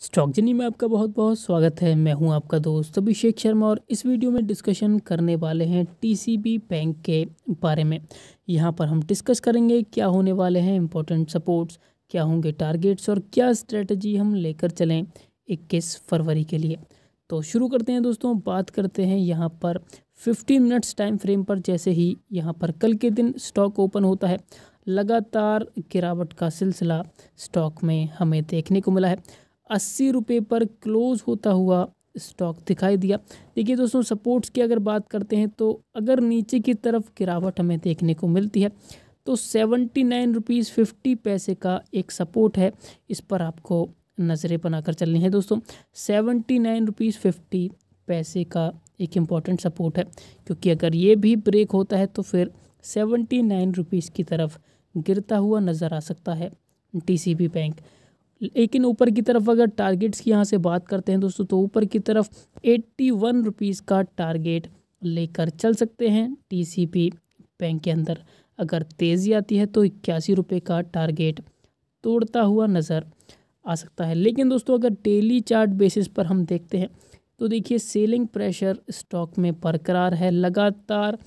stock जनी में आपका बहुत बहुत स्वागत है मैं हूं आपका दोस्त अभिषेक शर्मा और इस वीडियो में डिस्कशन करने वाले हैं टीसीबी बैंक के बारे में यहां पर हम डिस्कस करेंगे क्या होने वाले हैं इम्पोर्टेंट सपोर्ट्स क्या होंगे टारगेट्स और क्या स्ट्रेटजी हम लेकर चलें इक्कीस फरवरी के लिए तो शुरू करते हैं दोस्तों बात करते हैं यहाँ पर फिफ्टीन मिनट्स टाइम फ्रेम पर जैसे ही यहाँ पर कल के दिन स्टॉक ओपन होता है लगातार गिरावट का सिलसिला स्टॉक में हमें देखने को मिला है अस्सी रुपये पर क्लोज़ होता हुआ स्टॉक दिखाई दिया देखिए दोस्तों सपोर्ट्स की अगर बात करते हैं तो अगर नीचे की तरफ गिरावट हमें देखने को मिलती है तो सेवेंटी नाइन रुपीज़ फिफ्टी पैसे का एक सपोर्ट है इस पर आपको नज़रें बनाकर चलनी है दोस्तों सेवेंटी नाइन रुपीज़ फिफ्टी पैसे का एक इम्पॉर्टेंट सपोर्ट है क्योंकि अगर ये भी ब्रेक होता है तो फिर सेवेंटी नाइन रुपीज़ की तरफ गिरता हुआ नज़र आ सकता है टी बैंक लेकिन ऊपर की तरफ अगर टारगेट्स की यहाँ से बात करते हैं दोस्तों तो ऊपर की तरफ एट्टी वन रुपीज़ का टारगेट लेकर चल सकते हैं पी बैंक के अंदर अगर तेज़ी आती है तो इक्यासी रुपये का टारगेट तोड़ता हुआ नज़र आ सकता है लेकिन दोस्तों अगर डेली चार्ट बेसिस पर हम देखते हैं तो देखिए सेलिंग प्रेशर स्टॉक में बरकरार है लगातार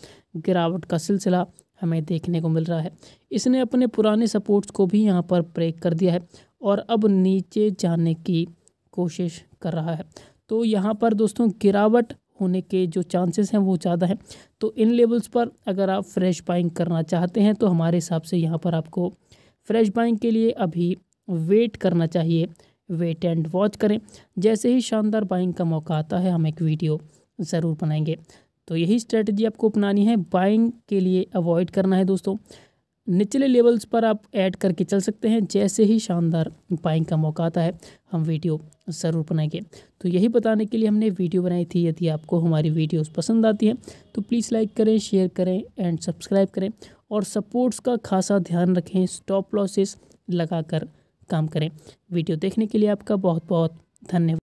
गिरावट का सिलसिला हमें देखने को मिल रहा है इसने अपने पुराने सपोर्ट्स को भी यहाँ पर ब्रेक कर दिया है और अब नीचे जाने की कोशिश कर रहा है तो यहाँ पर दोस्तों गिरावट होने के जो चांसेस हैं वो ज़्यादा हैं तो इन लेवल्स पर अगर आप फ्रेश बाइंग करना चाहते हैं तो हमारे हिसाब से यहाँ पर आपको फ्रेश बाइंग के लिए अभी वेट करना चाहिए वेट एंड वॉच करें जैसे ही शानदार बाइंग का मौका आता है हम एक वीडियो ज़रूर बनाएंगे तो यही स्ट्रेटजी आपको अपनानी है बाइंग के लिए अवॉइड करना है दोस्तों निचले लेवल्स पर आप ऐड करके चल सकते हैं जैसे ही शानदार बाइंग का मौका आता है हम वीडियो ज़रूर बनाएंगे तो यही बताने के लिए हमने वीडियो बनाई थी यदि आपको हमारी वीडियोस पसंद आती हैं तो प्लीज़ लाइक करें शेयर करें एंड सब्सक्राइब करें और सपोर्ट्स का खासा ध्यान रखें स्टॉप लॉसेस लगाकर काम करें वीडियो देखने के लिए आपका बहुत बहुत धन्यवाद